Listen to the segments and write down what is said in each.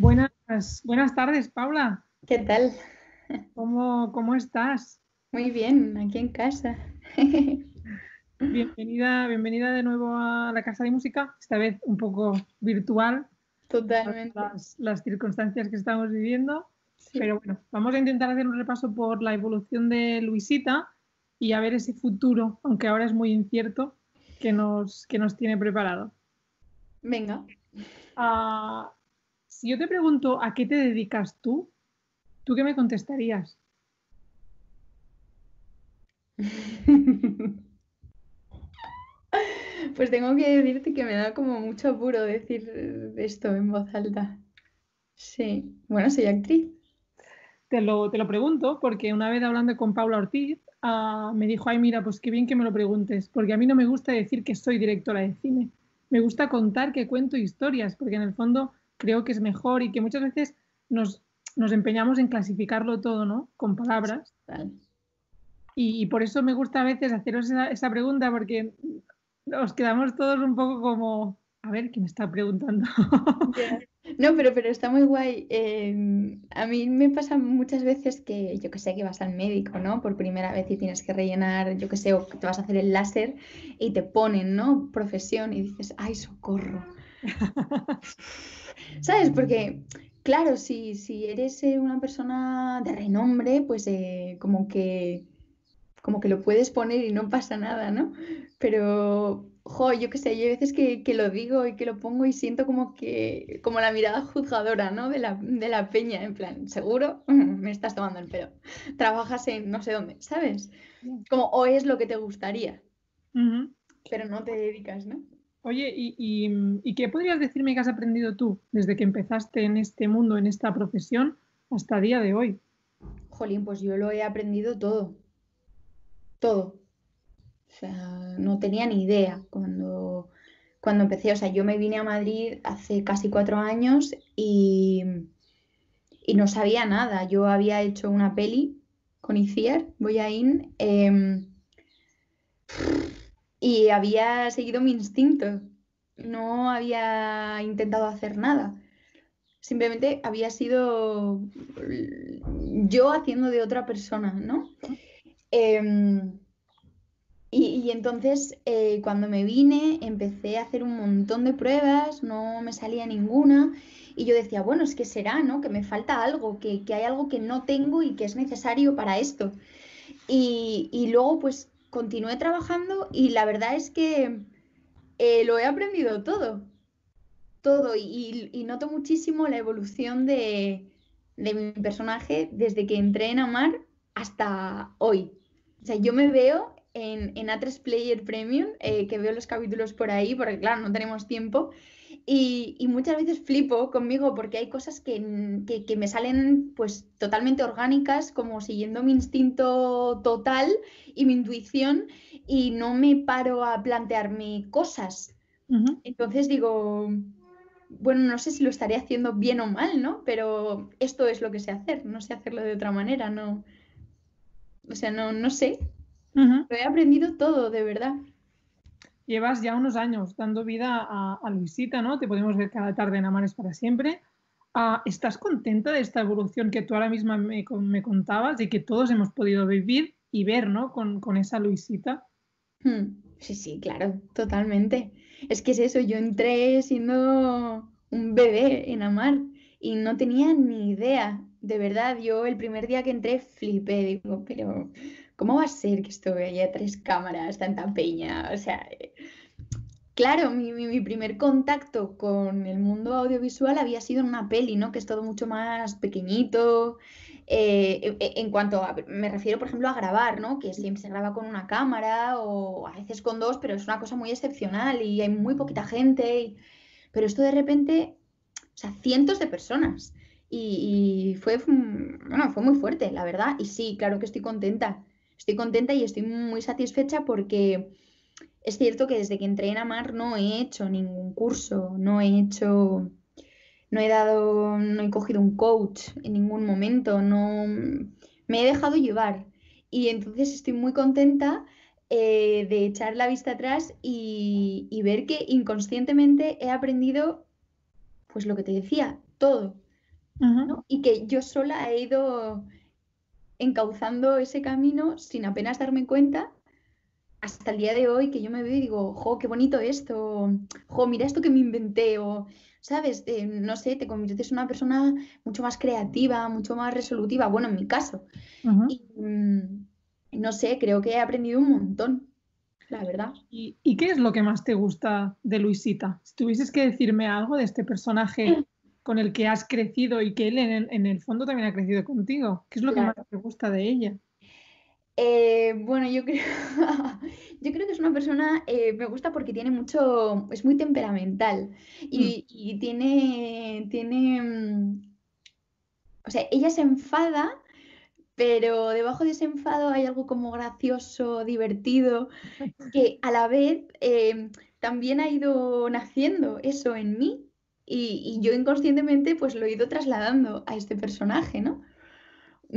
Buenas, buenas tardes, Paula. ¿Qué tal? ¿Cómo, estás? Muy bien, aquí en casa. Bienvenida, bienvenida de nuevo a la Casa de Música, esta vez un poco virtual. Totalmente. Las, circunstancias que estamos viviendo. Pero bueno, vamos a intentar hacer un repaso por la evolución de Luisita y a ver ese futuro, aunque ahora es muy incierto, que nos, que nos tiene preparado. Venga. Ah, si yo te pregunto a qué te dedicas tú, ¿tú qué me contestarías? Pues tengo que decirte que me da como mucho apuro decir esto en voz alta. Sí, bueno, soy actriz. Te lo, te lo pregunto porque una vez hablando con Paula Ortiz ah, me dijo, ay mira, pues qué bien que me lo preguntes, porque a mí no me gusta decir que soy directora de cine. Me gusta contar que cuento historias, porque en el fondo creo que es mejor y que muchas veces nos, empeñamos en clasificarlo todo, ¿no? Con palabras. Y, por eso me gusta a veces haceros esa, pregunta porque nos quedamos todos un poco como, a ver, ¿quién está preguntando? No, pero, pero está muy guay. Em, a mí me pasa muchas veces que yo que sé que vas al médico, ¿no? Por primera vez y tienes que rellenar, yo que sé, o te vas a hacer el láser y te ponen, ¿no? Profesión y dices, ay, socorro. ¿Sabes? Porque, claro, si, si eres eh, una persona de renombre, pues eh, como que como que lo puedes poner y no pasa nada, ¿no? Pero, jo, yo qué sé, hay veces que, que, lo digo y que lo pongo y siento como que, como la mirada juzgadora, ¿no? De la, de la peña, en plan, seguro, me estás tomando el pelo. Trabajas en no sé dónde, ¿sabes? Como, o es lo que te gustaría, pero no te dedicas, ¿no? Oye, ¿y, qué podrías decirme que has aprendido tú desde que empezaste en este mundo, en esta profesión, hasta día de hoy? Jolín, pues yo lo he aprendido todo. Todo. O sea, no tenía ni idea cuando, cuando empecé. O sea, yo me vine a Madrid hace casi cuatro años y, y no sabía nada. Yo había hecho una peli con voy a Eh, y había seguido mi instinto. No había intentado hacer nada. Simplemente había sido yo haciendo de otra persona, ¿no? Em, y, entonces eh, cuando me vine empecé a hacer un montón de pruebas, no me salía ninguna y yo decía, bueno, es que será, ¿no? Que me falta algo, que, hay algo que no tengo y que es necesario para esto. Y, y luego pues continué trabajando y la verdad es que eh, lo he aprendido todo, todo y, noto muchísimo la evolución de, mi personaje desde que entré en Amar hasta hoy. O sea, yo me veo en, en A3 Player Premium, eh, que veo los capítulos por ahí, porque claro, no tenemos tiempo, y, muchas veces flipo conmigo porque hay cosas mm, que, que, me salen pues totalmente orgánicas, como siguiendo mi instinto total y mi intuición y no me paro a plantearme cosas. Entonces digo, bueno, no sé si lo estaré haciendo bien o mal, ¿no? Pero esto es lo que sé hacer, no sé hacerlo de otra manera, no. O sea, no, no sé. Lo he aprendido todo, de verdad llevas ya unos años dando vida a, Luisita, ¿no? Te podemos ver cada tarde en Amares para siempre. Ah, ¿Estás contenta de esta evolución que tú ahora misma me, contabas y que todos hemos podido vivir y ver, ¿no? Con, esa Luisita. Hmm, sí, sí, claro, totalmente. Es que es eso, yo entré siendo un bebé en Amar y no tenía ni idea. De verdad, yo el primer día que entré flipé, digo, pero ¿cómo va a ser que esto a tres cámaras, tanta peña? O sea, Claro, mi, primer contacto con el mundo audiovisual había sido en una peli, ¿no? Que es todo mucho más pequeñito. Eh, e, e, en cuanto a, me refiero, por ejemplo, a grabar, ¿no? Que siempre se graba con una cámara o a veces con dos, pero es una cosa muy excepcional y hay muy poquita gente. Pero esto de repente, o sea, cientos de personas. Y, y fue, bueno, fue muy fuerte, la verdad. Y sí, claro que estoy contenta. Estoy contenta y estoy muy satisfecha porque es cierto que desde que entré en Amar no he hecho ningún curso, no he hecho, no he dado, no he cogido un coach en ningún momento, no me he dejado llevar. Y entonces estoy muy contenta eh, de echar la vista atrás y, ver que inconscientemente he aprendido, pues lo que te decía, todo. Y que yo sola he ido encauzando ese camino sin apenas darme cuenta hasta el día de hoy que yo me veo y digo, jo, qué bonito esto, jo, mira esto que me inventé, o, ¿sabes? Eh, no sé, te conviertes en una persona mucho más creativa, mucho más resolutiva, bueno, en mi caso. Mm, no sé, creo que he aprendido un montón, la verdad. ¿Y, qué es lo que más te gusta de Luisita? Si tuvieses que decirme algo de este personaje con el que has crecido y que él en el, fondo también ha crecido contigo, ¿qué es lo que más te gusta de ella? Eh, bueno, yo creo, que es una persona, eh, me gusta porque tiene mucho, es muy temperamental y, mm. tiene, tiene, mm, o sea, ella se enfada, pero debajo de ese enfado hay algo como gracioso, divertido, que a la vez eh, también ha ido naciendo eso en mí y, y, yo inconscientemente pues lo he ido trasladando a este personaje, ¿no?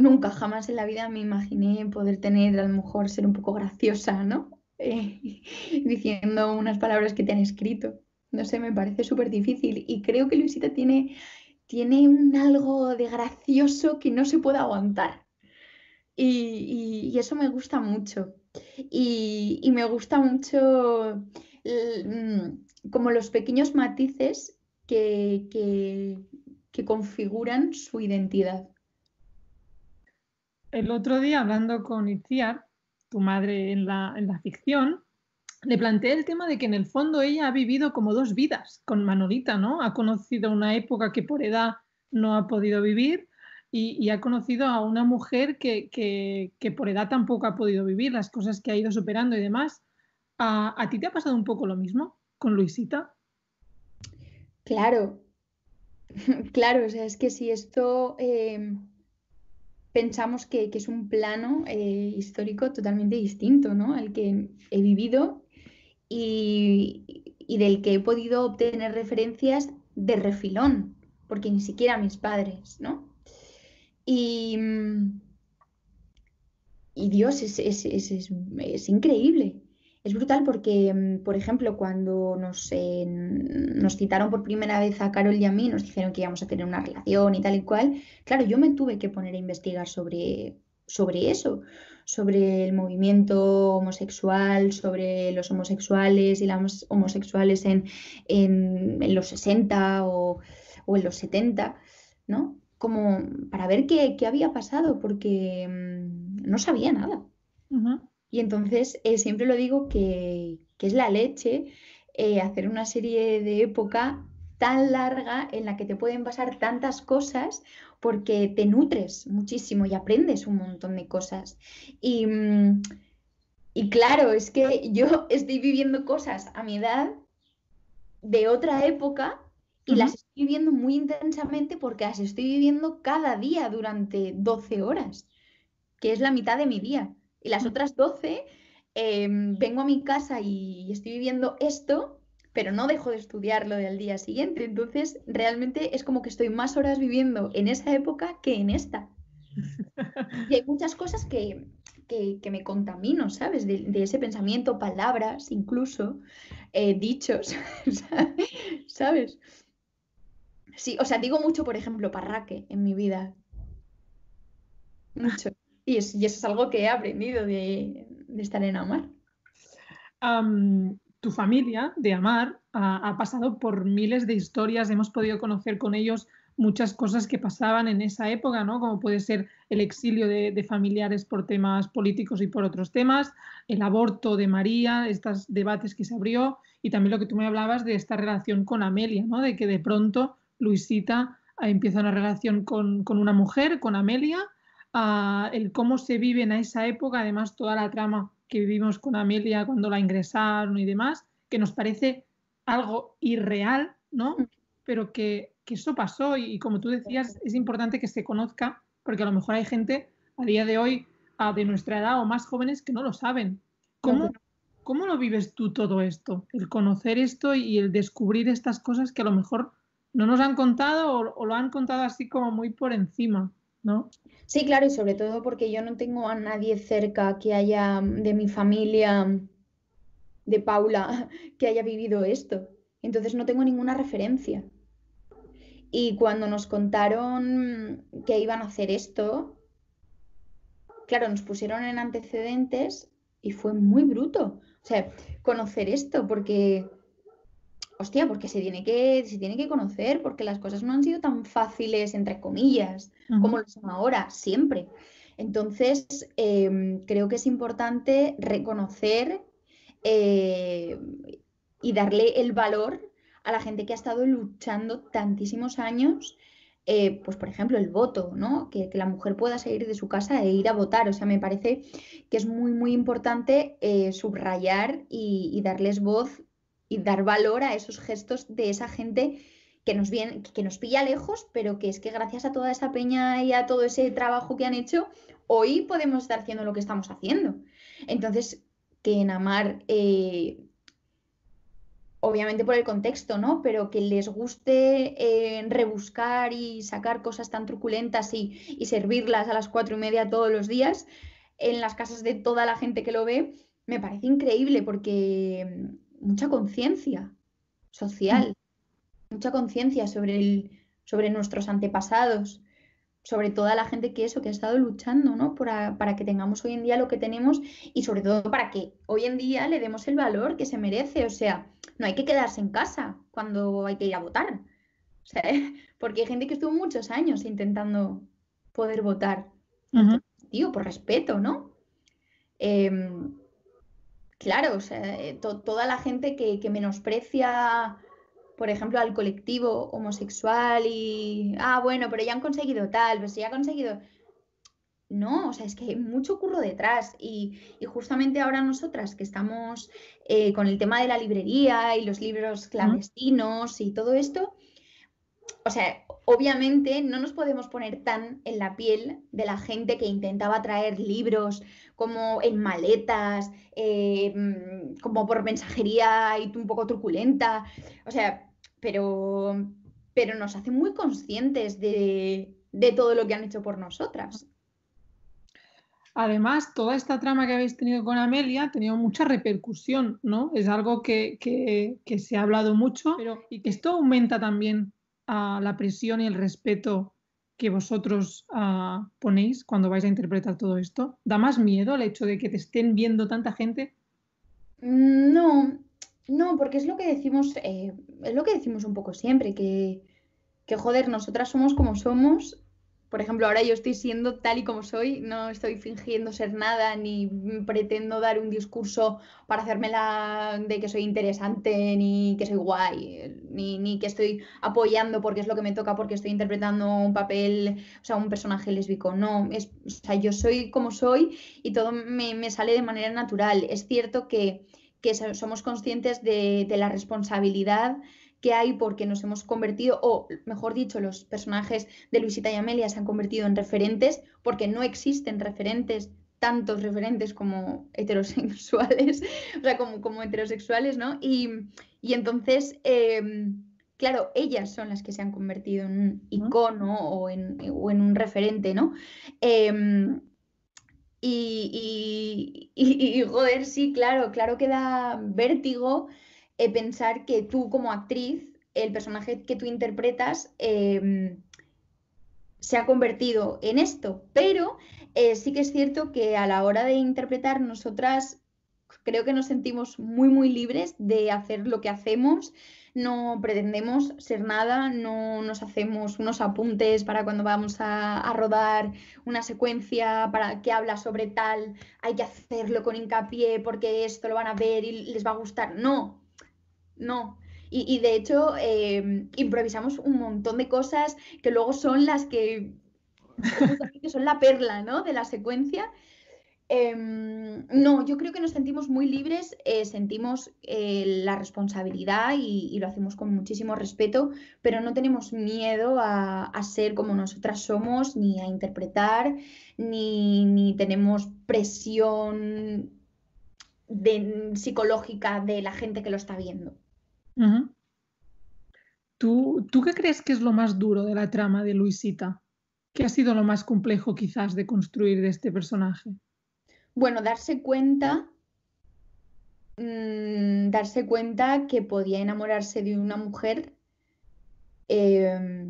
nunca, jamás en la vida me imaginé poder tener, a lo mejor ser un poco graciosa, ¿no? Eh, diciendo unas palabras que te han escrito. No sé, me parece súper difícil y creo que Luisita tiene, tiene un algo de gracioso que no se puede aguantar. Y, eso me gusta mucho. Y, me gusta mucho mm, como los pequeños matices que, que, que configuran su identidad el otro día hablando con Itziar, tu madre en la, ficción, le planteé el tema de que en el fondo ella ha vivido como dos vidas con Manolita, ¿no? Ha conocido una época que por edad no ha podido vivir y, ha conocido a una mujer que, por edad tampoco ha podido vivir, las cosas que ha ido superando y demás. ¿A, a ti te ha pasado un poco lo mismo con Luisita? Claro, claro, o sea, es que si esto... Eh, pensamos que, es un plano eh, histórico totalmente distinto al que he vivido y, del que he podido obtener referencias de refilón, porque ni siquiera mis padres, ¿no? Y, Dios, es, increíble. Es brutal porque, mm, por ejemplo, cuando nos, eh, nos citaron por primera vez a Carol y a mí, nos dijeron que íbamos a tener una relación y tal y cual, claro, yo me tuve que poner a investigar sobre, sobre eso, sobre el movimiento homosexual, sobre los homosexuales y las homosexuales en, los 60 o, en los 70, ¿no? Como para ver qué, qué había pasado, porque mm, no sabía nada. Y entonces eh, siempre lo digo que, es la leche eh, hacer una serie de época tan larga en la que te pueden pasar tantas cosas porque te nutres muchísimo y aprendes un montón de cosas. Y, mm, claro, es que yo estoy viviendo cosas a mi edad de otra época y las estoy viviendo muy intensamente porque las estoy viviendo cada día durante 12 horas, que es la mitad de mi día. Y las otras 12 em, vengo a mi casa y estoy viviendo esto, pero no dejo de estudiarlo del día siguiente. Entonces, realmente es como que estoy más horas viviendo en esa época que en esta. Y hay muchas cosas que, me contamino, ¿sabes? De, ese pensamiento, palabras, incluso, eh, dichos, ¿sabes? Sí, o sea, digo mucho, por ejemplo, parraque en mi vida. Mucho. Y, eso es algo que he aprendido de, de estar en Amar. tu familia de Amar ha, pasado por miles de historias, hemos podido conocer con ellos muchas cosas que pasaban en esa época, ¿no? Como puede ser el exilio de, familiares por temas políticos y por otros temas, el aborto de María, estos debates que se abrió, y también lo que tú me hablabas de esta relación con Amelia, ¿no? De que de pronto Luisita eh, empieza una relación con, con una mujer, con Amelia, el cómo se vive en esa época, además toda la trama que vivimos con Amelia cuando la ingresaron y demás, que nos parece algo irreal, ¿no? Mm. Pero que, eso pasó y, como tú decías, es importante que se conozca porque a lo mejor hay gente a día de hoy de nuestra edad o más jóvenes que no lo saben. ¿Cómo, ¿Cómo lo vives tú todo esto? El conocer esto y el descubrir estas cosas que a lo mejor no nos han contado o lo han contado así como muy por encima. Sí, claro, y sobre todo porque yo no tengo a nadie cerca que haya mm, de mi familia, mm, de Paula, que haya vivido esto. Entonces no tengo ninguna referencia. Y cuando nos contaron mm, que iban a hacer esto, claro, nos pusieron en antecedentes y fue muy bruto. O sea, conocer esto, porque hostia, porque se tiene que, se tiene que conocer, porque las cosas no han sido tan fáciles, entre comillas, como lo son ahora, siempre. Entonces, em, creo que es importante reconocer eh, y darle el valor a la gente que ha estado luchando tantísimos años, eh, pues por ejemplo el voto, ¿no? Que, la mujer pueda salir de su casa e ir a votar. O sea, me parece que es muy, muy importante eh, subrayar y darles voz y dar valor a esos gestos de esa gente que nos, viene, que nos pilla lejos, pero que es que gracias a toda esa peña y a todo ese trabajo que han hecho, hoy podemos estar haciendo lo que estamos haciendo. Entonces, que en Amar, eh, obviamente por el contexto, ¿no? Pero que les guste eh, rebuscar y sacar cosas tan truculentas y, y servirlas a las cuatro y media todos los días en las casas de toda la gente que lo ve, me parece increíble porque mucha conciencia social, mm. mucha conciencia sobre, sobre nuestros antepasados, sobre toda la gente que eso, que ha estado luchando, ¿no? Para, que tengamos hoy en día lo que tenemos y sobre todo para que hoy en día le demos el valor que se merece. O sea, no hay que quedarse en casa cuando hay que ir a votar. porque hay gente que estuvo muchos años intentando poder votar. Digo, Tío, por respeto, ¿no? Em, Claro, o sea, eh, toda la gente que, menosprecia, por ejemplo, al colectivo homosexual y, ah, bueno, pero ya han conseguido tal, pero pues si ya han conseguido... No, o sea, es que hay mucho curro detrás y, justamente ahora nosotras que estamos eh, con el tema de la librería y los libros clandestinos y todo esto, o sea, obviamente no nos podemos poner tan en la piel de la gente que intentaba traer libros como en maletas, eh, mm, como por mensajería y un poco truculenta. O sea, pero, pero nos hace muy conscientes de, todo lo que han hecho por nosotras. Además, toda esta trama que habéis tenido con Amelia ha tenido mucha repercusión, ¿no? Es algo que, se ha hablado mucho y que esto aumenta también a la presión y el respeto que vosotros ah, ponéis cuando vais a interpretar todo esto? ¿Da más miedo el hecho de que te estén viendo tanta gente? No, no, porque es lo que decimos, eh, es lo que decimos un poco siempre, que, que joder, nosotras somos como somos por ejemplo, ahora yo estoy siendo tal y como soy, no estoy fingiendo ser nada ni pretendo dar un discurso para hacerme la de que soy interesante, ni que soy guay, ni, que estoy apoyando porque es lo que me toca, porque estoy interpretando un papel, o sea, un personaje lésbico. No, es, yo soy como soy y todo me, sale de manera natural. Es cierto que, somos conscientes de la responsabilidad que hay porque nos hemos convertido, o mejor dicho, los personajes de Luisita y Amelia se han convertido en referentes porque no existen referentes tantos referentes como heterosexuales, o sea, como, como heterosexuales, ¿no? Y, entonces, em, claro, ellas son las que se han convertido en un icono o en, un referente, ¿no? Em, y, y, y, joder, sí, claro, claro que da vértigo eh, pensar que tú como actriz, el personaje que tú interpretas, em, se ha convertido en esto, pero eh, sí que es cierto que a la hora de interpretar nosotras creo que nos sentimos muy, muy libres de hacer lo que hacemos. No pretendemos ser nada, no nos hacemos unos apuntes para cuando vamos a, a, rodar una secuencia para que habla sobre tal, hay que hacerlo con hincapié porque esto lo van a ver y les va a gustar. No, no. Y, de hecho, em, improvisamos un montón de cosas que luego son las que, son la perla ¿no? de la secuencia. Em, no, yo creo que nos sentimos muy libres, eh, sentimos eh, la responsabilidad y, lo hacemos con muchísimo respeto, pero no tenemos miedo a, ser como nosotras somos, ni a interpretar, ni, ni tenemos presión psicológica de la gente que lo está viendo. ¿Tú, ¿Tú qué crees que es lo más duro de la trama de Luisita? ¿Qué ha sido lo más complejo quizás de construir de este personaje? Bueno, darse cuenta, mm, darse cuenta que podía enamorarse de una mujer, em,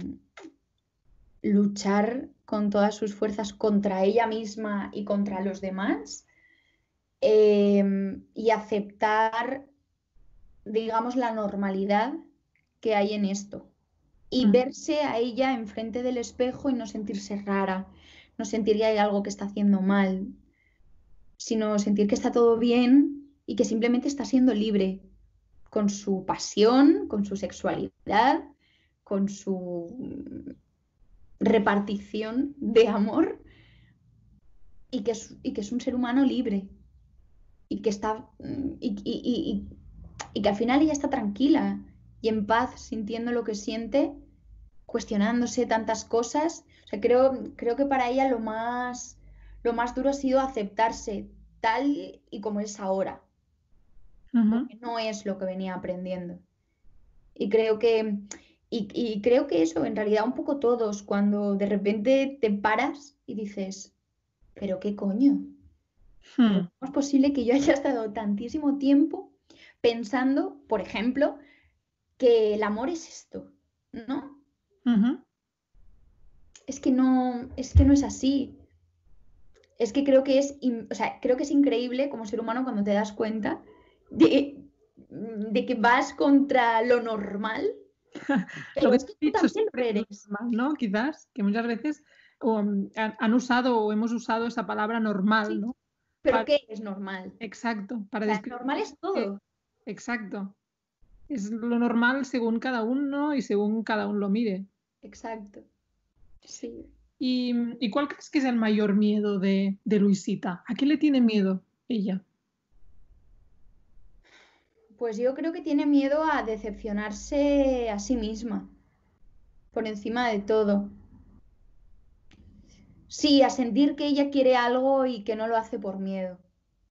luchar con todas sus fuerzas contra ella misma y contra los demás, em, y aceptar digamos, la normalidad que hay en esto. Y mm. verse a ella enfrente del espejo y no sentirse rara, no sentir que hay algo que está haciendo mal, sino sentir que está todo bien y que simplemente está siendo libre con su pasión, con su sexualidad, con su repartición de amor y que es, que es un ser humano libre y que está mm, y, y que al final ella está tranquila y en paz, sintiendo lo que siente, cuestionándose tantas cosas. creo, creo que para ella lo más, lo más duro ha sido aceptarse tal y como es ahora. Porque no es lo que venía aprendiendo. Y creo que, y, creo que eso, en realidad, un poco todos, cuando de repente te paras y dices, pero qué coño. Hmm. ¿Cómo es posible que yo haya estado tantísimo tiempo pensando, por ejemplo, que el amor es esto, ¿no? Es que no, es que no es así. Es que creo que es, creo que es increíble como ser humano cuando te das cuenta de, que vas contra lo normal. lo que, es que tú también eres. ¿no? Quizás, que muchas veces mm, han, usado o hemos usado esa palabra normal, ¿no? Pero ¿qué es normal? Exacto. Para normal es todo. Exacto. Es lo normal según cada uno y según cada uno lo mire. Exacto. Sí. ¿Y, cuál crees que es el mayor miedo de, Luisita? ¿A qué le tiene miedo ella? Pues yo creo que tiene miedo a decepcionarse a sí misma, por encima de todo. Sí, a sentir que ella quiere algo y que no lo hace por miedo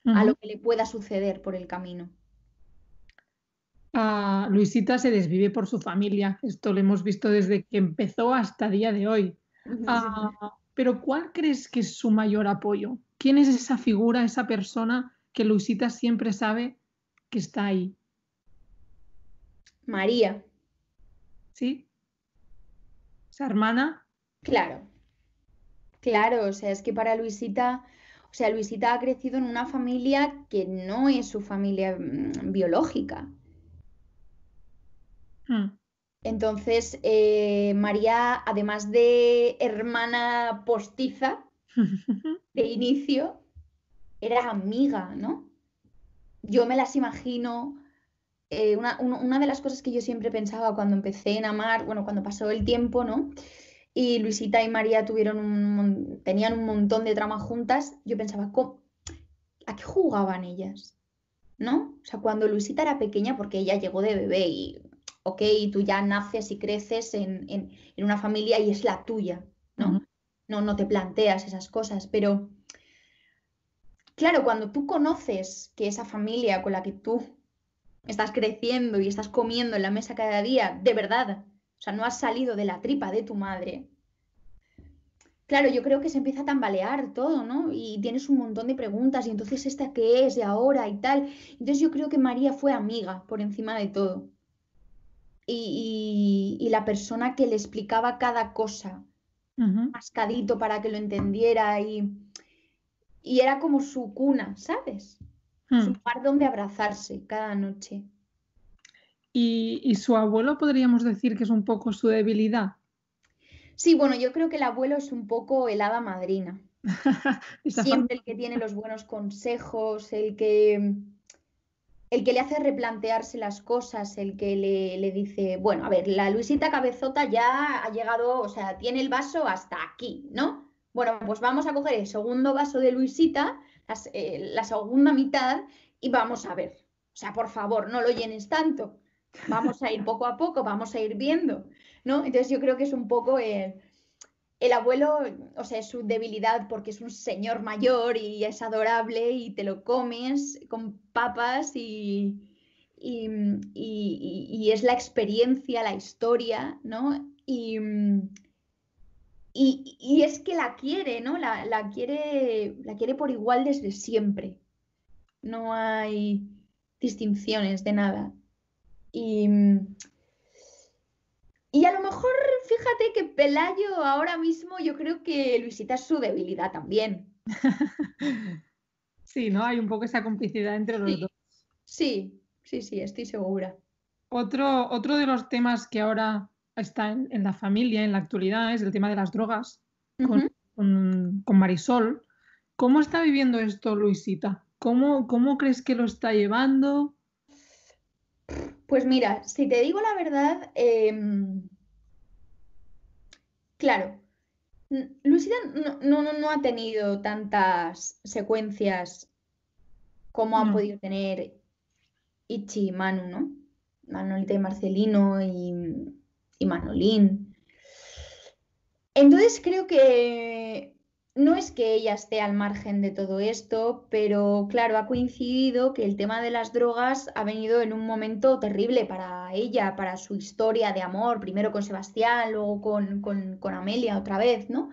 a lo que le pueda suceder por el camino. Luisita se desvive por su familia. Esto lo hemos visto desde que empezó hasta día de hoy. Ah, pero ¿cuál crees que es su mayor apoyo? ¿Quién es esa figura, esa persona que Luisita siempre sabe que está ahí? María. ¿Sí? ¿Esa hermana? Claro. Claro, o sea, es que para Luisita, o sea, Luisita ha crecido en una familia que no es su familia mm, biológica. Hmm. Entonces, eh, María, además de hermana postiza de inicio, era amiga, ¿no? Yo me las imagino. Eh, una, de las cosas que yo siempre pensaba cuando empecé en amar, bueno, cuando pasó el tiempo, ¿no? Y Luisita y María tuvieron tenían un montón de tramas juntas, yo pensaba, ¿a qué jugaban ellas? ¿No? O sea, cuando Luisita era pequeña, porque ella llegó de bebé y ¿ok? Y tú ya naces y creces en, en, en una familia y es la tuya, ¿no? No, no te planteas esas cosas, pero claro, cuando tú conoces que esa familia con la que tú estás creciendo y estás comiendo en la mesa cada día, de verdad, o sea, no has salido de la tripa de tu madre, claro, yo creo que se empieza a tambalear todo, ¿no? Y tienes un montón de preguntas, y entonces esta que es, de ahora, y tal. Entonces yo creo que María fue amiga por encima de todo y, la persona que le explicaba cada cosa, mascadito para que lo entendiera y, era como su cuna, ¿sabes? Hmm. Su lugar donde abrazarse cada noche. ¿Y, ¿Y, su abuelo podríamos decir que es un poco su debilidad? Sí, bueno, yo creo que el abuelo es un poco el hada madrina. Siempre el que tiene los buenos consejos, el que el que le hace replantearse las cosas, el que le, dice, bueno, a ver, la Luisita Cabezota ya ha llegado, o sea, tiene el vaso hasta aquí, ¿no? Bueno, pues vamos a coger el segundo vaso de Luisita, eh, la segunda mitad, y vamos a ver. O sea, por favor, no lo llenes tanto. Vamos a ir poco a poco, vamos a ir viendo, ¿no? Entonces yo creo que es un poco el el abuelo, o sea, es su debilidad porque es un señor mayor y es adorable y te lo comes con papas y, es la experiencia, la historia, ¿no? Y, es que la quiere, ¿no? La, quiere, la quiere por igual desde siempre. No hay distinciones de nada. Y, y a lo mejor fíjate que Pelayo ahora mismo yo creo que Luisita es su debilidad también. Sí, ¿no? Hay un poco esa complicidad entre los dos. Sí, sí, sí, estoy segura. Otro, otro de los temas que ahora está en, la familia, en la actualidad, es el tema de las drogas con, Marisol. ¿Cómo está viviendo esto Luisita? ¿Cómo, ¿Cómo, crees que lo está llevando? Pues mira, si te digo la verdad, em, Claro. Lucida no, ha tenido tantas secuencias como han podido tener Ichi y Manu, ¿no? Manolita y Marcelino y Manolín. Entonces creo que no es que ella esté al margen de todo esto, pero claro, ha coincidido que el tema de las drogas ha venido en un momento terrible para ella, para su historia de amor, primero con Sebastián, luego con, Amelia otra vez, ¿no?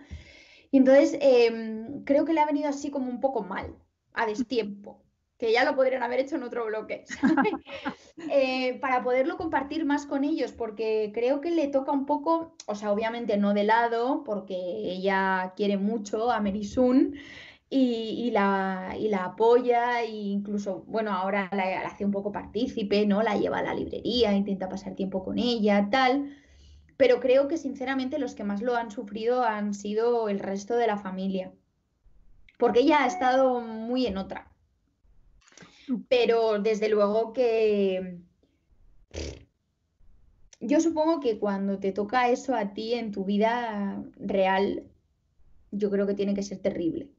Y entonces em, creo que le ha venido así como un poco mal, a destiempo que ya lo podrían haber hecho en otro bloque, eh, para poderlo compartir más con ellos, porque creo que le toca un poco, o sea, obviamente no de lado, porque ella quiere mucho a Merisun y, la, la apoya, e incluso, bueno, ahora la, la, hace un poco partícipe, ¿no? La lleva a la librería, intenta pasar tiempo con ella, tal. Pero creo que sinceramente los que más lo han sufrido han sido el resto de la familia. Porque ella ha estado muy en otra pero desde luego que yo supongo que cuando te toca eso a ti en tu vida real, yo creo que tiene que ser terrible.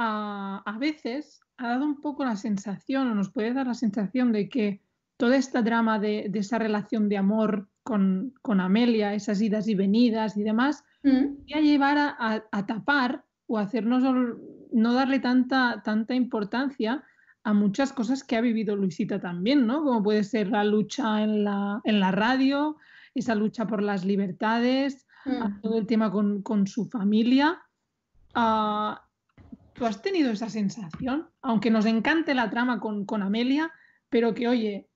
a veces ha dado un poco la sensación, o nos puede dar la sensación de que toda esta drama de, esa relación de amor con, Amelia, esas idas y venidas y demás, ¿Mm? a llevar a, tapar o hacernos no darle tanta importancia a muchas cosas que ha vivido Luisita también, ¿no? Como puede ser la lucha en la, en la radio, esa lucha por las libertades, mm. todo el tema con, su familia. Ah, ¿Tú has tenido esa sensación? Aunque nos encante la trama con, con Amelia, pero que, oye,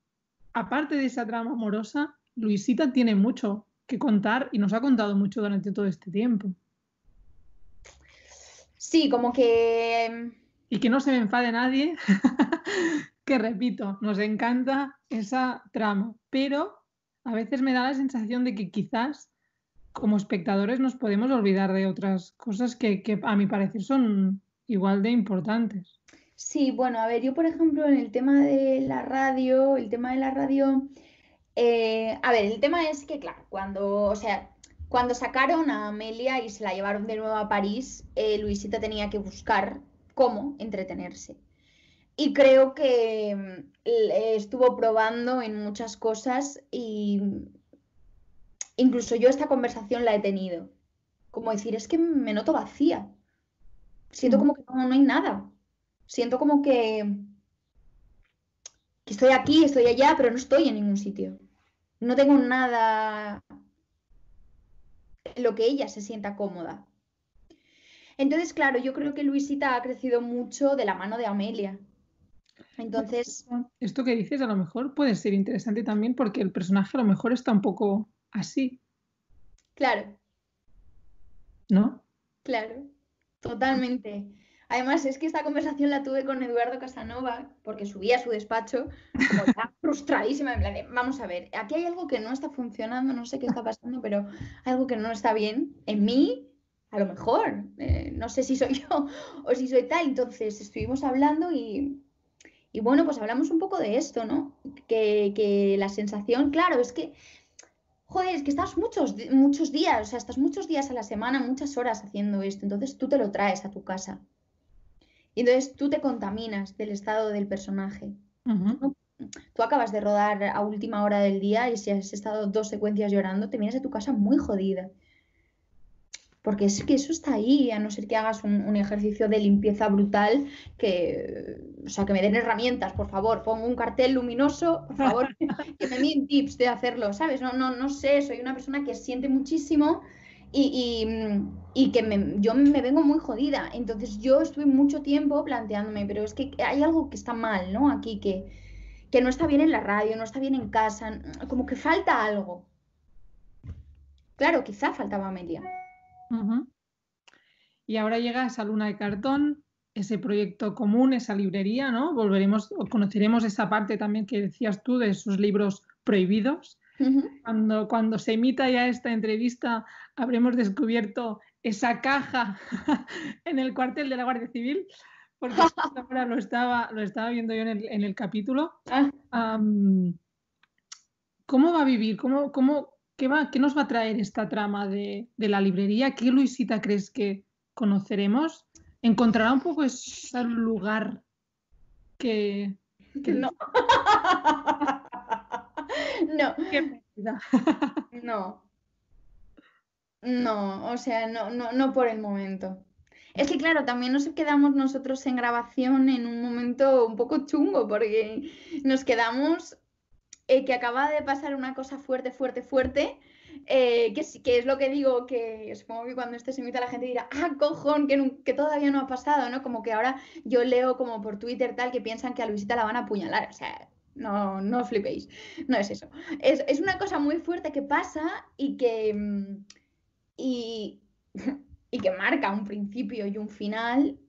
aparte de esa trama amorosa, Luisita tiene mucho que contar y nos ha contado mucho durante todo este tiempo. Sí, como que y que no se me enfade nadie, que repito, nos encanta esa trama, pero a veces me da la sensación de que quizás como espectadores nos podemos olvidar de otras cosas que, a mi parecer son igual de importantes. Sí, bueno, a ver, yo por ejemplo en el tema de la radio, el tema de la radio, eh, a ver, el tema es que claro, cuando, o sea, cuando sacaron a Amelia y se la llevaron de nuevo a París, eh, Luisita tenía que buscar cómo entretenerse. Y creo que mm, e-, estuvo probando en muchas cosas y mm, incluso yo esta conversación la he tenido. Como decir, es que me noto vacía. Siento como que no, hay nada. Siento como que, que estoy aquí, estoy allá, pero no estoy en ningún sitio. No tengo nada en lo que ella se sienta cómoda. Entonces, claro, yo creo que Luisita ha crecido mucho de la mano de Amelia. Entonces. Esto que dices a lo mejor puede ser interesante también porque el personaje a lo mejor está un poco así. Claro. ¿No? Claro, totalmente. Además, es que esta conversación la tuve con Eduardo Casanova, porque subí a su despacho, como frustradísima, en plan, vamos a ver, aquí hay algo que no está funcionando, no sé qué está pasando, pero algo que no está bien en mí a lo mejor, eh, no sé si soy yo o si soy tal. Entonces estuvimos hablando y, bueno, pues hablamos un poco de esto, ¿no? Que, la sensación, claro, es que, joder, es que estás muchos, muchos días, o sea, estás muchos días a la semana, muchas horas haciendo esto, entonces tú te lo traes a tu casa. Y entonces tú te contaminas del estado del personaje. Tú acabas de rodar a última hora del día y si has estado dos secuencias llorando, te vienes a tu casa muy jodida porque es que eso está ahí, a no ser que hagas un, ejercicio de limpieza brutal, que, o sea, que me den herramientas, por favor, pongo un cartel luminoso, por favor, que me den tips de hacerlo, ¿sabes? No, no, no sé, soy una persona que siente muchísimo y, que me, yo me vengo muy jodida, entonces yo estuve mucho tiempo planteándome, pero es que hay algo que está mal, ¿no? Aquí que, que no está bien en la radio, no está bien en casa, como que falta algo. Claro, quizá faltaba media. Y ahora llega esa luna de cartón, ese proyecto común, esa librería, ¿no? Volveremos, conoceremos esa parte también que decías tú de esos libros prohibidos. cuando, cuando se emita ya esta entrevista, habremos descubierto esa caja en el cuartel de la Guardia Civil, porque ahora lo estaba, lo estaba viendo yo en el, capítulo. Ah. ¿Cómo va a vivir? ¿Cómo, cómo, ¿Qué, va, nos va a traer esta trama de, la librería? ¿Qué Luisita crees que conoceremos? ¿Encontrará un poco ese lugar que... que... No. no. no. No, o sea, no, no por el momento. Es que claro, también nos quedamos nosotros en grabación en un momento un poco chungo, porque nos quedamos eh, que acaba de pasar una cosa fuerte, fuerte, fuerte, eh, que, que, es lo que digo, que supongo que cuando este se emita la gente dirá, ah, cojón, que, todavía no ha pasado, ¿no? Como que ahora yo leo como por Twitter tal que piensan que a Luisita la van a apuñalar, o sea, no, no flipéis, no es eso. Es, una cosa muy fuerte que pasa y que... Mm, y que marca un principio y un final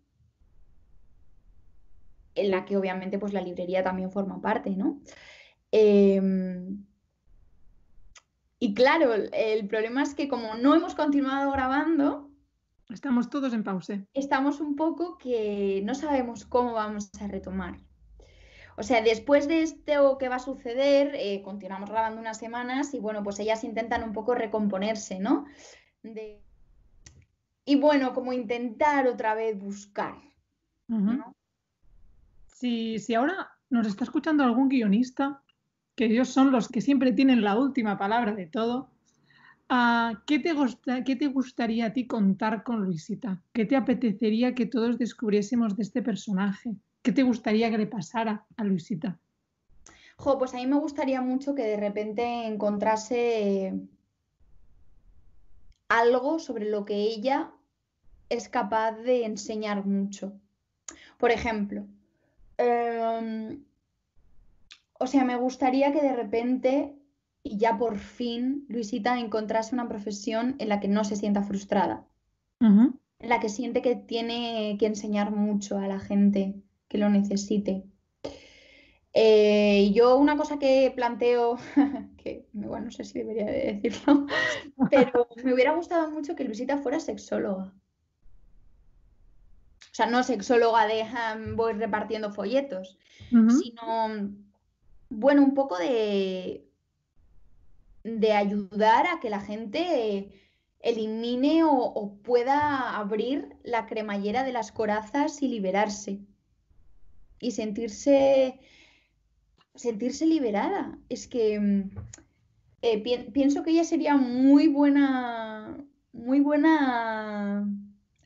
en la que obviamente pues la librería también forma parte, ¿no? Em, y claro, el problema es que como no hemos continuado grabando... Estamos todos en pausa. Estamos un poco que no sabemos cómo vamos a retomar. O sea, después de esto que va a suceder, eh, continuamos grabando unas semanas y bueno, pues ellas intentan un poco recomponerse, ¿no? Y bueno, como intentar otra vez buscar. si ahora nos está escuchando algún guionista, que ellos son los que siempre tienen la última palabra de todo, ah, ¿qué, te ¿qué te gustaría a ti contar con Luisita? ¿Qué te apetecería que todos descubriésemos de este personaje? ¿Qué te gustaría que le pasara a Luisita? pues a mí me gustaría mucho que de repente encontrase algo sobre lo que ella es capaz de enseñar mucho. Por ejemplo, em, o sea, me gustaría que de repente y ya por fin Luisita encontrase una profesión en la que no se sienta frustrada, en la que siente que tiene que enseñar mucho a la gente que lo necesite. Eh, yo una cosa que planteo, que no sé si debería decirlo, pero me hubiera gustado mucho que Luisita fuera sexóloga. O sea, no sexóloga de ah, voy repartiendo folletos, sino bueno, un poco de, de ayudar a que la gente elimine o, pueda abrir la cremallera de las corazas y liberarse. Y sentirse, sentirse liberada. Es que mm, eh, pienso que ella sería muy buena, muy buena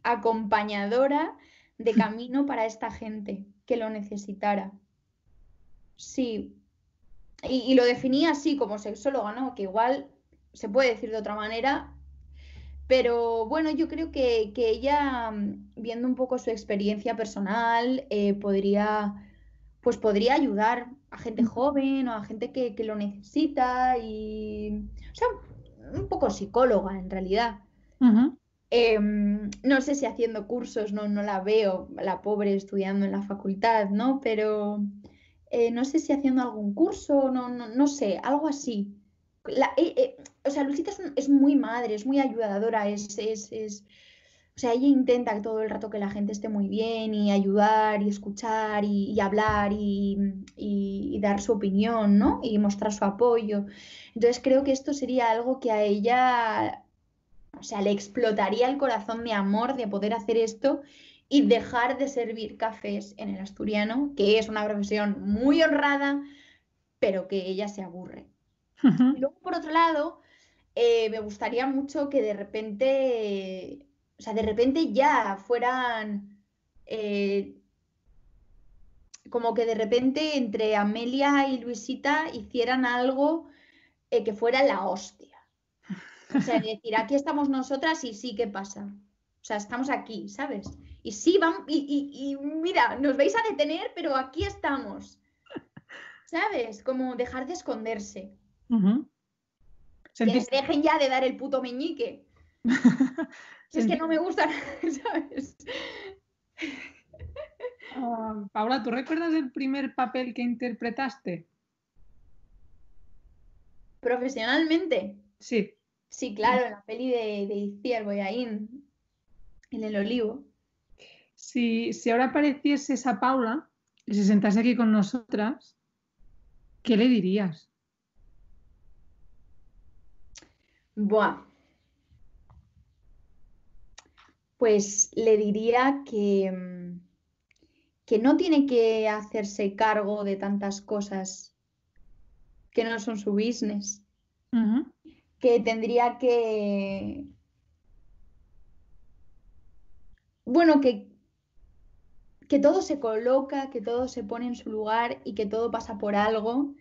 acompañadora de camino para esta gente que lo necesitara. Sí, y, lo definía así como sexóloga, ¿no? Que igual se puede decir de otra manera, pero bueno, yo creo que, ella, mm, viendo un poco su experiencia personal, eh, podría pues podría ayudar a gente mm. joven o a gente que, lo necesita y, o sea, un poco psicóloga en realidad. Em, no sé si haciendo cursos, no la veo, la pobre estudiando en la facultad, ¿no? Pero, eh, no sé si haciendo algún curso, no, no, no sé, algo así. Eh, eh, o sea, Lucita es, muy madre, es muy ayudadora, es, es, es, O sea, ella intenta todo el rato que la gente esté muy bien y ayudar y escuchar y, hablar y, y, dar su opinión, ¿no? Y mostrar su apoyo. Entonces creo que esto sería algo que a ella... O sea, le explotaría el corazón de amor de poder hacer esto y dejar de servir cafés en el asturiano, que es una profesión muy honrada, pero que ella se aburre. y luego, por otro lado, eh, me gustaría mucho que de repente, o sea, de repente ya fueran... Eh, como que de repente entre Amelia y Luisita hicieran algo eh, que fuera la hostia. O sea, decir, aquí estamos nosotras y sí, ¿qué pasa? O sea, estamos aquí, ¿sabes? y sí, y, mira, nos vais a detener, pero aquí estamos. ¿Sabes? Como dejar de esconderse. dejen ya de dar el puto meñique. si es que no me gusta ¿sabes? Ah, Paula, ¿tú recuerdas el primer papel que interpretaste? Profesionalmente. Sí. Sí, claro, la peli de, de y Boyaín, en el olivo si, ahora apareciese esa Paula y se sentase aquí con nosotras, ¿qué le dirías? Buah. Pues le diría que, que no tiene que hacerse cargo de tantas cosas que no son su business. Que tendría que. Bueno, que, que todo se coloca, que todo se pone en su lugar y que todo pasa por algo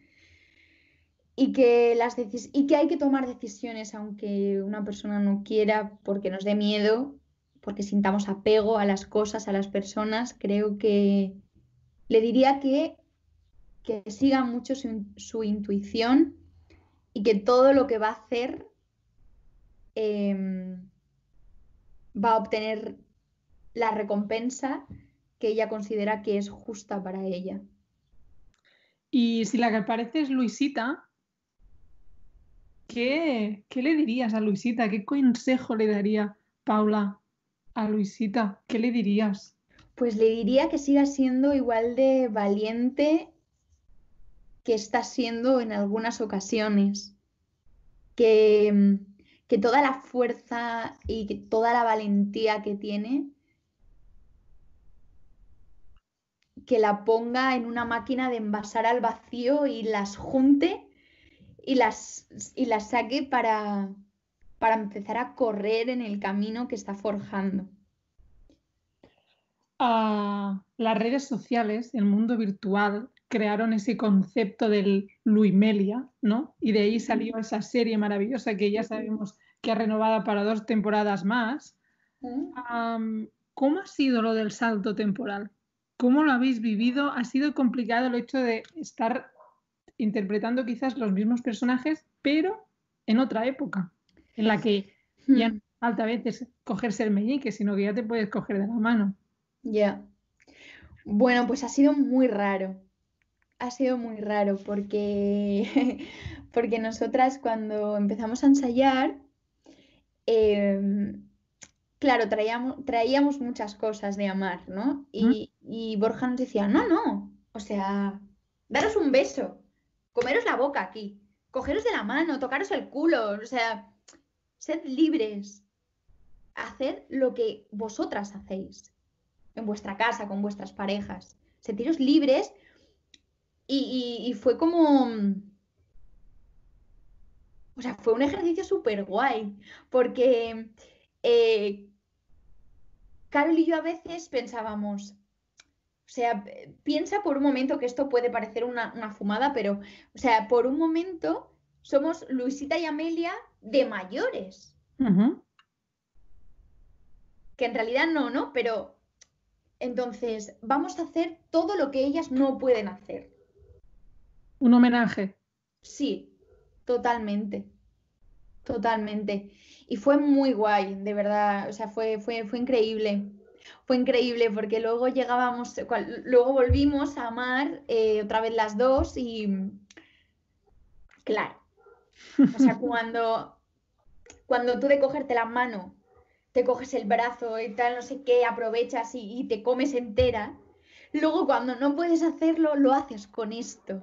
y que, las y que hay que tomar decisiones aunque una persona no quiera porque nos dé miedo, porque sintamos apego a las cosas, a las personas. Creo que le diría que, que siga mucho su, intuición y que todo lo que va a hacer em, va a obtener la recompensa que ella considera que es justa para ella. Y si la que aparece es Luisita, ¿qué, qué le dirías a Luisita? ¿Qué consejo le daría Paula a Luisita? ¿Qué le dirías? Pues le diría que siga siendo igual de valiente que está siendo en algunas ocasiones. Que, mm, que toda la fuerza y toda la valentía que tiene que la ponga en una máquina de envasar al vacío y las junte y las, y las saque para, empezar a correr en el camino que está forjando. Ah, las redes sociales, el mundo virtual, crearon ese concepto del Luimelia, ¿no? Y de ahí salió esa serie maravillosa que ya sabemos que ha renovado para dos temporadas más. ¿Cómo ha sido lo del salto temporal? ¿Cómo lo habéis vivido? ¿Ha sido complicado el hecho de estar interpretando quizás los mismos personajes, pero en otra época, en la que hmm. ya no falta a veces cogerse el meñique, sino que ya te puedes coger de la mano? Ya. Bueno, pues ha sido muy raro. Ha sido muy raro porque, porque nosotras cuando empezamos a ensayar, em, claro, traíamos, traíamos muchas cosas de amar, ¿no? Y, Borja nos decía, no, no, o sea, daros un beso, comeros la boca aquí, cogeros de la mano, tocaros el culo, o sea, sed libres, hacer lo que vosotras hacéis en vuestra casa, con vuestras parejas, sentiros libres y, y fue como... O sea, fue un ejercicio súper guay, porque eh, Carol y yo a veces pensábamos, o sea, piensa por un momento que esto puede parecer una, fumada, pero, o sea, por un momento somos Luisita y Amelia de mayores. Que en realidad no, ¿no? Pero entonces, vamos a hacer todo lo que ellas no pueden hacer. Un homenaje. Sí, totalmente. Totalmente. Y fue muy guay, de verdad. O sea, fue, fue, fue increíble. Fue increíble porque luego llegábamos, luego volvimos a amar eh, otra vez las dos y claro. O sea, cuando, cuando tú de cogerte la mano, te coges el brazo y tal, no sé qué, aprovechas y, te comes entera. Luego cuando no puedes hacerlo, lo haces con esto.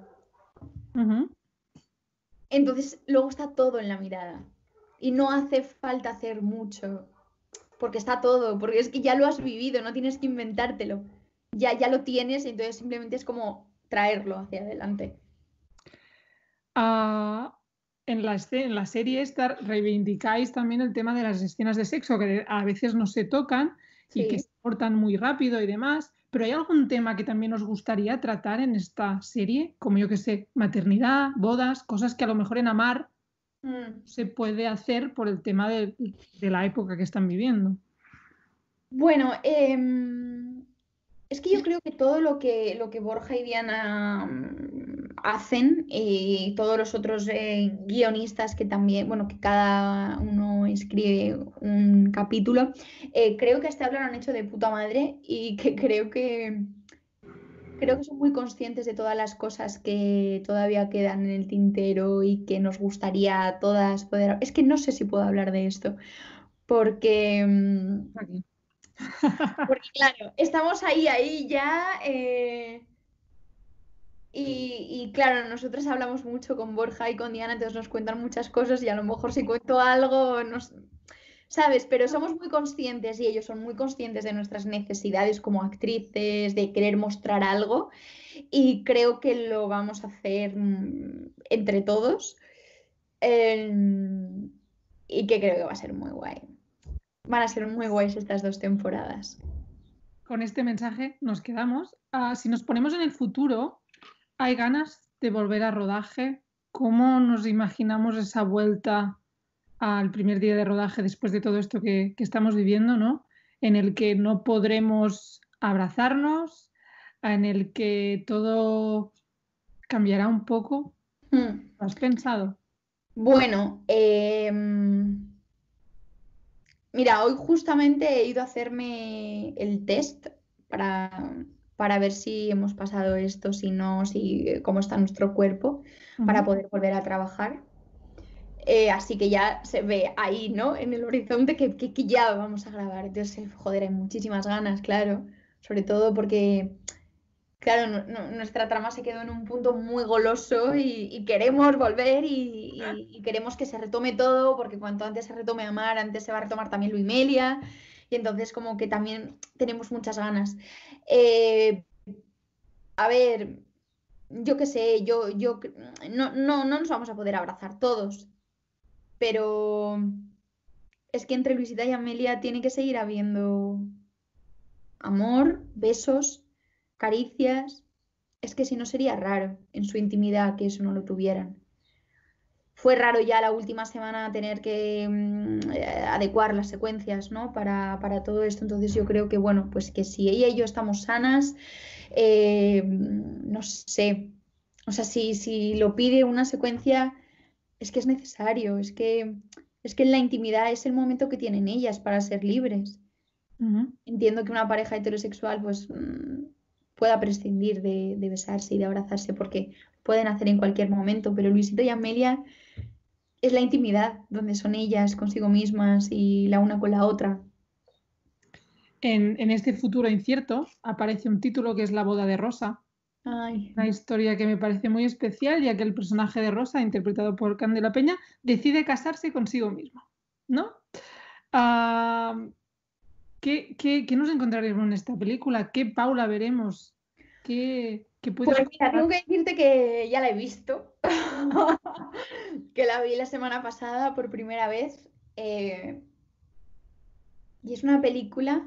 Entonces, luego está todo en la mirada y no hace falta hacer mucho, porque está todo, porque es que ya lo has vivido, no tienes que inventártelo. Ya, ya lo tienes, entonces simplemente es como traerlo hacia adelante. Ah, en, la, en la serie esta reivindicáis también el tema de las escenas de sexo, que a veces no se tocan y que se cortan muy rápido y demás. Pero ¿hay algún tema que también os gustaría tratar en esta serie? Como yo que sé, maternidad, bodas, cosas que a lo mejor en Amar Mm. se puede hacer por el tema de, la época que están viviendo? Bueno, em, es que yo creo que todo lo que, lo que Borja y Diana mm, hacen y todos los otros eh, guionistas que también, bueno, que cada uno escribe un capítulo, eh, creo que hasta ahora lo han hecho de puta madre y que creo que creo que son muy conscientes de todas las cosas que todavía quedan en el tintero y que nos gustaría a todas poder. Es que no sé si puedo hablar de esto, porque. Porque, claro, estamos ahí, ahí ya. Eh, y, y, claro, nosotros hablamos mucho con Borja y con Diana, entonces nos cuentan muchas cosas y a lo mejor si cuento algo, nos, ¿sabes? Pero somos muy conscientes y ellos son muy conscientes de nuestras necesidades como actrices, de querer mostrar algo y creo que lo vamos a hacer mm, entre todos y que creo que va a ser muy guay. Van a ser muy guays estas dos temporadas. Con este mensaje nos quedamos. Ah, si nos ponemos en el futuro, ¿hay ganas de volver a rodaje? ¿Cómo nos imaginamos esa vuelta al primer día de rodaje después de todo esto que, estamos viviendo, ¿no? En el que no podremos abrazarnos, en el que todo cambiará un poco. Hmm. ¿Lo has pensado? Bueno, em, mira, hoy justamente he ido a hacerme el test para, ver si hemos pasado esto, si no, si cómo está nuestro cuerpo, para poder volver a trabajar. Eh, así que ya se ve ahí, ¿no? En el horizonte que, ya vamos a grabar. Entonces, eh, joder, hay muchísimas ganas, claro. Sobre todo porque, claro, nuestra trama se quedó en un punto muy goloso y, queremos volver y, queremos que se retome todo, porque cuanto antes se retome Amar, antes se va a retomar también Luimelia. Y entonces como que también tenemos muchas ganas. Eh, a ver, yo qué sé, yo, yo no, no, no nos vamos a poder abrazar todos, pero es que entre Luisita y Amelia tiene que seguir habiendo amor, besos, caricias. Es que si no sería raro en su intimidad que eso no lo tuvieran. Fue raro ya la última semana tener que mm, eh, adecuar las secuencias ¿no? para, todo esto. Entonces yo creo que, bueno, pues que si ella y yo estamos sanas, eh, no sé, o sea, si lo pide una secuencia es que es necesario, es que, es que la intimidad es el momento que tienen ellas para ser libres. Entiendo que una pareja heterosexual pues mm, pueda prescindir de, besarse y de abrazarse porque pueden hacer en cualquier momento, pero Luisito y Amelia es la intimidad donde son ellas consigo mismas y la una con la otra. en este futuro incierto aparece un título que es La boda de Rosa, una historia que me parece muy especial, ya que el personaje de Rosa, interpretado por Candela Peña, decide casarse consigo mismo ¿no? Ah, ¿qué, nos encontraremos en esta película? ¿Qué Paula veremos? Pues tengo que decirte que ya la he visto, que la vi la semana pasada por primera vez. Eh, y es una película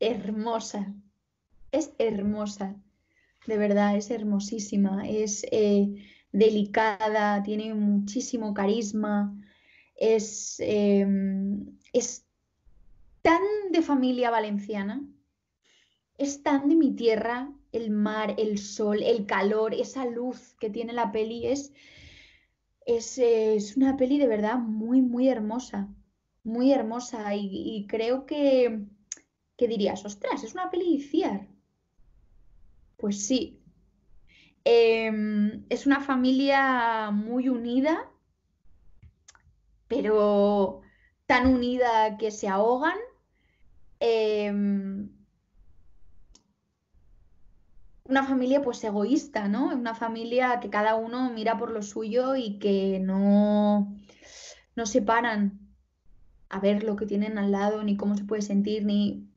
hermosa. Es hermosa de verdad, es hermosísima, es eh, delicada, tiene muchísimo carisma, es, em, es tan de familia valenciana, es tan de mi tierra, el mar, el sol, el calor, esa luz que tiene la peli, es, es, es una peli de verdad muy, muy hermosa, muy hermosa y, creo que, dirías, ostras, es una peli pues sí. Em, es una familia muy unida, pero tan unida que se ahogan. Em, una familia pues egoísta, ¿no? Una familia que cada uno mira por lo suyo y que no, no se paran a ver lo que tienen al lado, ni cómo se puede sentir, ni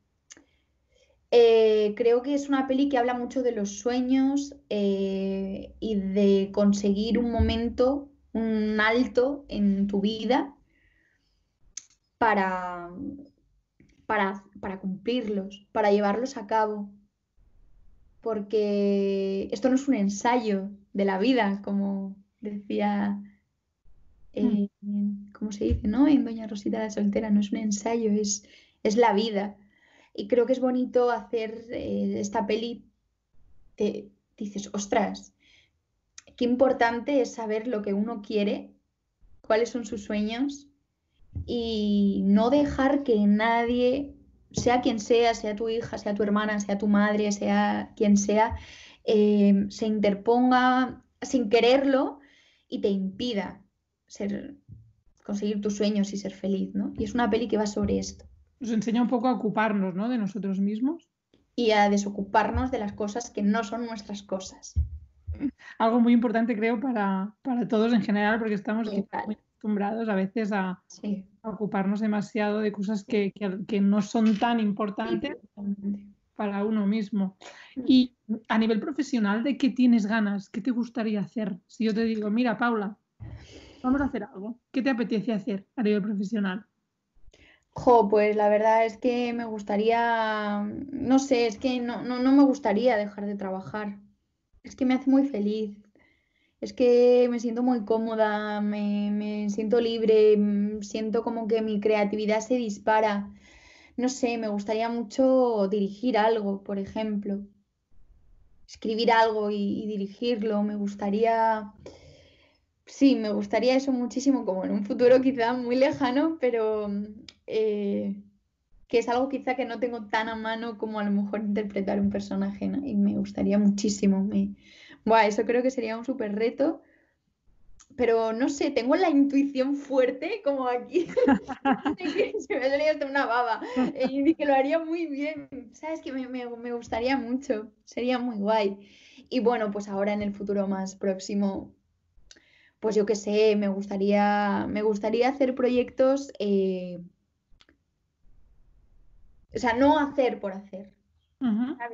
eh, creo que es una peli que habla mucho de los sueños eh, y de conseguir un momento, un alto en tu vida para, para, cumplirlos, para llevarlos a cabo. Porque esto no es un ensayo de la vida, como decía, mm. eh, ¿cómo se dice, no? En Doña Rosita la Soltera, no es un ensayo, es, es la vida. Y creo que es bonito hacer eh, esta peli, te dices, ostras, qué importante es saber lo que uno quiere, cuáles son sus sueños y no dejar que nadie, sea quien sea, sea tu hija, sea tu hermana, sea tu madre, sea quien sea, eh, se interponga sin quererlo y te impida ser, conseguir tus sueños y ser feliz, ¿no? Y es una peli que va sobre esto nos enseña un poco a ocuparnos ¿no? de nosotros mismos. Y a desocuparnos de las cosas que no son nuestras cosas. Algo muy importante creo para, todos en general, porque estamos muy acostumbrados a veces a, ocuparnos demasiado de cosas que, no son tan importantes para uno mismo. Mm. Y a nivel profesional, ¿de qué tienes ganas? ¿Qué te gustaría hacer? Si yo te digo, mira, Paula, vamos a hacer algo. ¿Qué te apetece hacer a nivel profesional? Jo, pues la verdad es que me gustaría, no sé, es que no, no, me gustaría dejar de trabajar. Es que me hace muy feliz. Es que me siento muy cómoda, me, siento libre, siento como que mi creatividad se dispara. No sé, me gustaría mucho dirigir algo, por ejemplo. Escribir algo y dirigirlo. Me gustaría, sí, me gustaría eso muchísimo, como en un futuro quizá muy lejano, pero eh, que es algo quizá que no tengo tan a mano como a lo mejor interpretar un personaje, y me gustaría muchísimo. Me... Buah, eso creo que sería un súper reto, pero no sé, tengo la intuición fuerte, como aquí, se me ha salido una baba, eh, y que lo haría muy bien, ¿sabes? Que me, gustaría mucho, sería muy guay. Y bueno, pues ahora en el futuro más próximo, pues yo qué sé, me gustaría, me gustaría hacer proyectos eh, o sea, no hacer por hacer.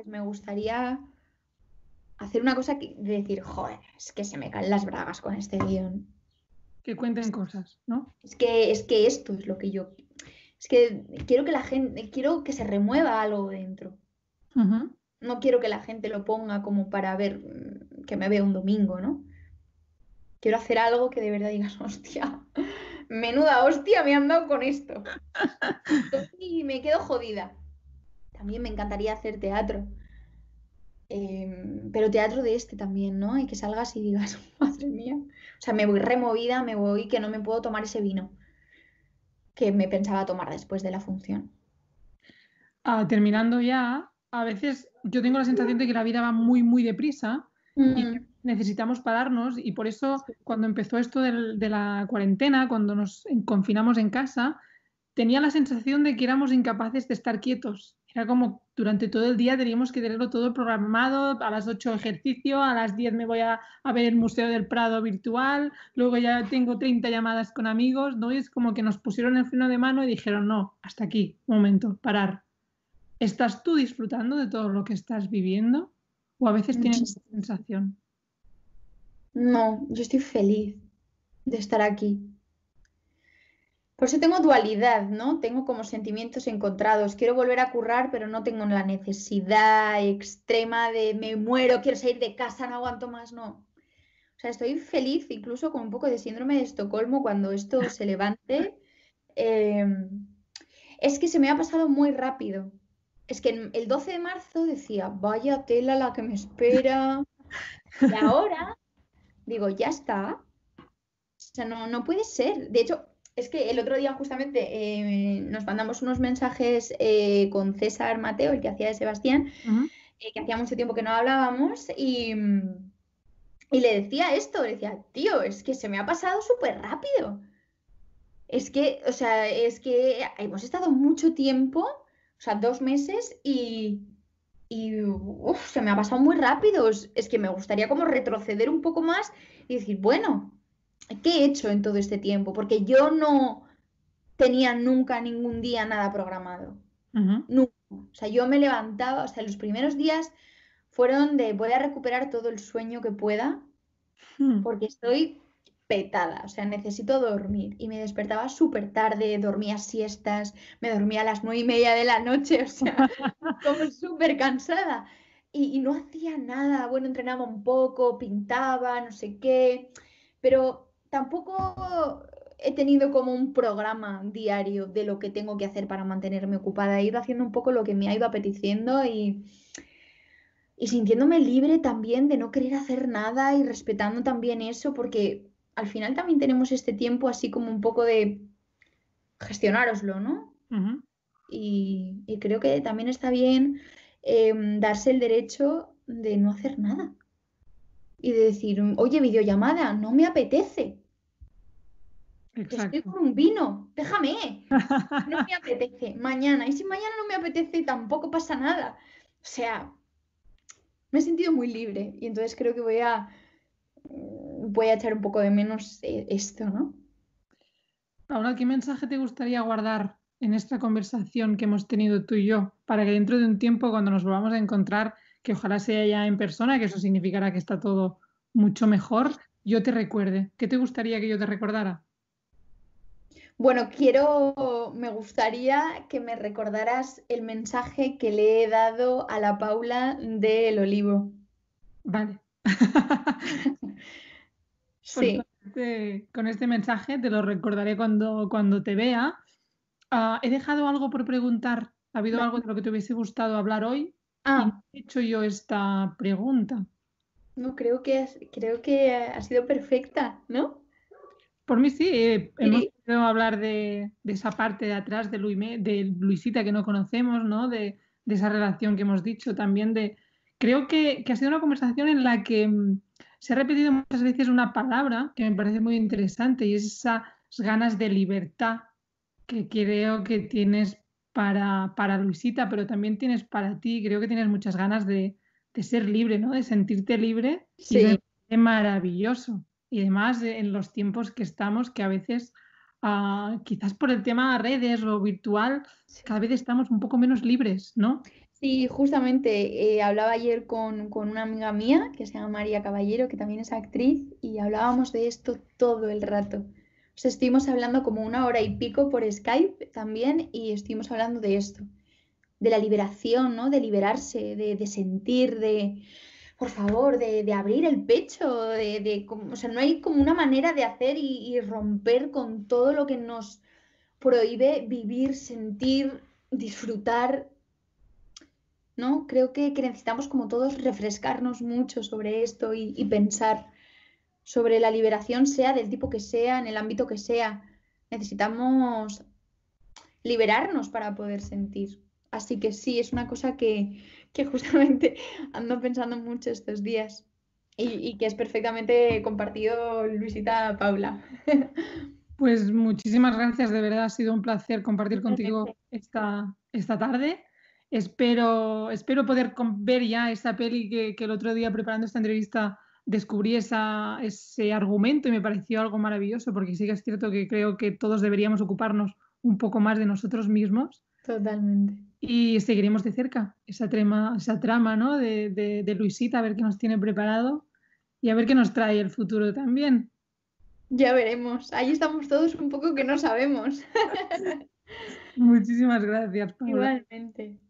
Me gustaría hacer una cosa que decir, joder, es que se me caen las bragas con este guión. Que cuenten cosas, ¿no? Es que, es que esto es lo que yo. Es que quiero que la gente, quiero que se remueva algo dentro. No quiero que la gente lo ponga como para ver que me vea un domingo, ¿no? Quiero hacer algo que de verdad digas, hostia, menuda hostia me han dado con esto. Y me quedo jodida. También me encantaría hacer teatro. Em, pero teatro de este también, ¿no? Y que salgas y digas, madre mía. O sea, me voy removida, me voy que no me puedo tomar ese vino que me pensaba tomar después de la función. Ah, terminando ya, a veces yo tengo la sensación de que la vida va muy, muy deprisa. Mm necesitamos pararnos y por eso cuando empezó esto de la cuarentena, cuando nos confinamos en casa, tenía la sensación de que éramos incapaces de estar quietos. Era como durante todo el día teníamos que tenerlo todo programado, a las 8 ejercicio, a las 10 me voy a, ver el Museo del Prado virtual, luego ya tengo 30 llamadas con amigos, ¿no? es como que nos pusieron el freno de mano y dijeron, no, hasta aquí, momento, parar. ¿Estás tú disfrutando de todo lo que estás viviendo? ¿O a veces tienes esa sensación? No, yo estoy feliz de estar aquí. Por eso tengo dualidad, ¿no? Tengo como sentimientos encontrados. Quiero volver a currar, pero no tengo la necesidad extrema de me muero, quiero salir de casa, no aguanto más, no. O sea, estoy feliz, incluso con un poco de síndrome de Estocolmo cuando esto se levante. Em, es que se me ha pasado muy rápido. Es que el 12 de marzo decía, vaya tela la que me espera. Y ahora digo, ya está. O sea, no, puede ser. De hecho, es que el otro día justamente eh, nos mandamos unos mensajes eh, con César Mateo, el que hacía de Sebastián, eh, que hacía mucho tiempo que no hablábamos, y, mm, y, le decía esto, le decía, tío, es que se me ha pasado súper rápido. Es que, o sea, es que hemos estado mucho tiempo, o sea, dos meses, y, y se me ha pasado muy rápido. Es que me gustaría como retroceder un poco más y decir, bueno, ¿qué he hecho en todo este tiempo? Porque yo no tenía nunca ningún día nada programado. Nunca. O sea, yo me levantaba, o sea, los primeros días fueron de voy a recuperar todo el sueño que pueda, hmm. porque estoy petada, o sea, necesito dormir. Y me despertaba súper tarde, dormía siestas, me dormía a las nueve y media de la noche, o sea, como súper cansada. Y, no hacía nada, bueno, entrenaba un poco, pintaba, no sé qué, pero tampoco he tenido como un programa diario de lo que tengo que hacer para mantenerme ocupada. He ido haciendo un poco lo que me ha ido apeteciendo y, y sintiéndome libre también de no querer hacer nada y respetando también eso, porque al final también tenemos este tiempo así como un poco de gestionároslo, ¿no? y, creo que también está bien em, darse el derecho de no hacer nada. Y de decir, oye, videollamada, no me apetece. Estoy con un vino, déjame. No me apetece. Mañana. Y si mañana no me apetece, tampoco pasa nada. O sea, me he sentido muy libre. Y entonces creo que voy a voy a echar un poco de menos eh, esto, ¿no? Ahora, ¿qué mensaje te gustaría guardar en esta conversación que hemos tenido tú y yo para que dentro de un tiempo, cuando nos volvamos a encontrar, que ojalá sea ya en persona, que eso significará que está todo mucho mejor, yo te recuerde? ¿Qué te gustaría que yo te recordara? Bueno, quiero, me gustaría que me recordaras el mensaje que le he dado a la Paula del Olivo. Vale. Sí. Este, con este mensaje te lo recordaré cuando, cuando te vea. Ah, he dejado algo por preguntar. ¿Ha habido algo de lo que te hubiese gustado hablar hoy? Ah. he hecho yo esta pregunta. No, creo que, creo que ha sido perfecta, ¿no? Por mí sí, eh, hemos podido hablar de, esa parte de atrás de, de Luisita que no conocemos, ¿no? De, esa relación que hemos dicho también de... Creo que ha sido una conversación en la que mm, se ha repetido muchas veces una palabra que me parece muy interesante y es esas ganas de libertad que creo que tienes para, para Luisita, pero también tienes para ti. Creo que tienes muchas ganas de, ser libre, ¿no? De sentirte libre. Sí. es maravilloso. Y además eh, en los tiempos que estamos, que a veces, ah, quizás por el tema redes o virtual, cada vez estamos un poco menos libres, ¿no? Sí, justamente eh, hablaba ayer con, con, una amiga mía que se llama María Caballero, que también es actriz, y hablábamos de esto todo el rato. O sea, estuvimos hablando como una hora y pico por Skype también y estuvimos hablando de esto, de la liberación, ¿no? De liberarse, de, sentir, de, por favor, de, abrir el pecho, de, de como, o sea, no hay como una manera de hacer y romper con todo lo que nos prohíbe vivir, sentir, disfrutar ¿no? Creo que, necesitamos como todos refrescarnos mucho sobre esto y, y, pensar sobre la liberación, sea del tipo que sea, en el ámbito que sea. Necesitamos liberarnos para poder sentir. Así que sí, es una cosa que, que justamente ando pensando mucho estos días y, que es perfectamente compartido Luisita Paula. Pues muchísimas gracias, de verdad ha sido un placer compartir contigo esta, esta tarde espero, espero poder ver ya esa peli que, el otro día preparando esta entrevista descubrí ese argumento y me pareció algo maravilloso, porque sí que es cierto que creo que todos deberíamos ocuparnos un poco más de nosotros mismos. Totalmente. Y seguiremos de cerca esa, trama, esa trama de, de Luisita, a ver qué nos tiene preparado y a ver qué nos trae el futuro también. Ya veremos. Ahí estamos todos un poco que no sabemos. Muchísimas gracias, Paula. Igualmente.